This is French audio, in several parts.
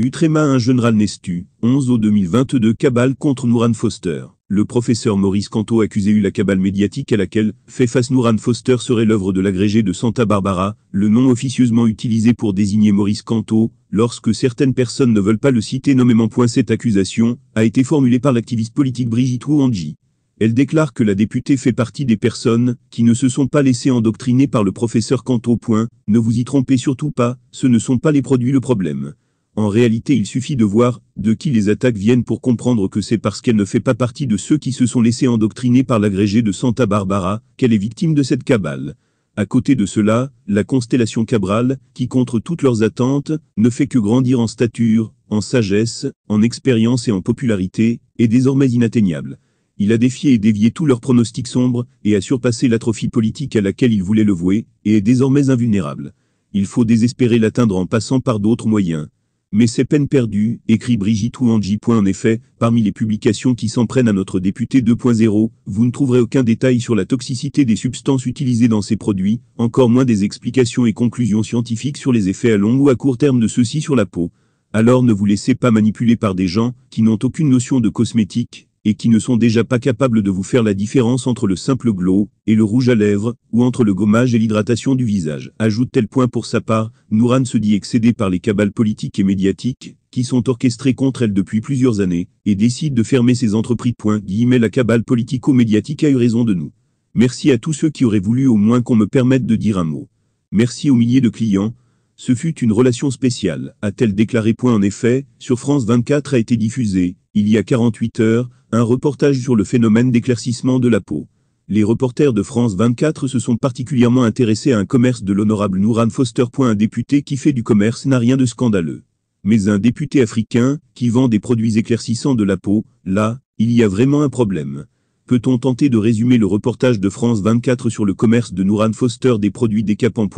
Utrema un général Nestu, 11 au 2022 Cabale contre Nouran Foster. Le professeur Maurice Canto accusé eu la cabale médiatique à laquelle fait face Nouran Foster serait l'œuvre de l'agrégé de Santa Barbara, le nom officieusement utilisé pour désigner Maurice Canto, lorsque certaines personnes ne veulent pas le citer nommément. cette accusation a été formulée par l'activiste politique Brigitte Anji. Elle déclare que la députée fait partie des personnes qui ne se sont pas laissées endoctriner par le professeur Canto. Point, ne vous y trompez surtout pas, ce ne sont pas les produits le problème. En réalité il suffit de voir de qui les attaques viennent pour comprendre que c'est parce qu'elle ne fait pas partie de ceux qui se sont laissés endoctriner par l'agrégé de Santa Barbara qu'elle est victime de cette cabale. À côté de cela, la constellation Cabral, qui contre toutes leurs attentes, ne fait que grandir en stature, en sagesse, en expérience et en popularité, est désormais inatteignable. Il a défié et dévié tous leurs pronostics sombres, et a surpassé l'atrophie politique à laquelle il voulait le vouer, et est désormais invulnérable. Il faut désespérer l'atteindre en passant par d'autres moyens. Mais c'est peine perdue, écrit Brigitte Ouangi. En effet, parmi les publications qui s'en prennent à notre député 2.0, vous ne trouverez aucun détail sur la toxicité des substances utilisées dans ces produits, encore moins des explications et conclusions scientifiques sur les effets à long ou à court terme de ceux-ci sur la peau. Alors ne vous laissez pas manipuler par des gens qui n'ont aucune notion de cosmétique, et qui ne sont déjà pas capables de vous faire la différence entre le simple glow et le rouge à lèvres, ou entre le gommage et l'hydratation du visage. Ajoute-t-elle point pour sa part, Nouran se dit excédée par les cabales politiques et médiatiques, qui sont orchestrées contre elle depuis plusieurs années, et décide de fermer ses entreprises. Point, guillemets, la cabale politico-médiatique a eu raison de nous. Merci à tous ceux qui auraient voulu au moins qu'on me permette de dire un mot. Merci aux milliers de clients, ce fut une relation spéciale, a-t-elle déclaré. Point en effet, sur France 24 a été diffusée, il y a 48 heures, un reportage sur le phénomène d'éclaircissement de la peau. Les reporters de France 24 se sont particulièrement intéressés à un commerce de l'honorable Nouran Foster. Un député qui fait du commerce n'a rien de scandaleux. Mais un député africain, qui vend des produits éclaircissants de la peau, là, il y a vraiment un problème. Peut-on tenter de résumer le reportage de France 24 sur le commerce de Nouran Foster des produits décapants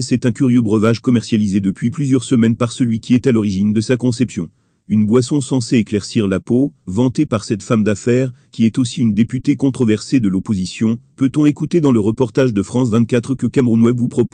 C'est un curieux breuvage commercialisé depuis plusieurs semaines par celui qui est à l'origine de sa conception une boisson censée éclaircir la peau, vantée par cette femme d'affaires, qui est aussi une députée controversée de l'opposition, peut-on écouter dans le reportage de France 24 que Cameron vous propose.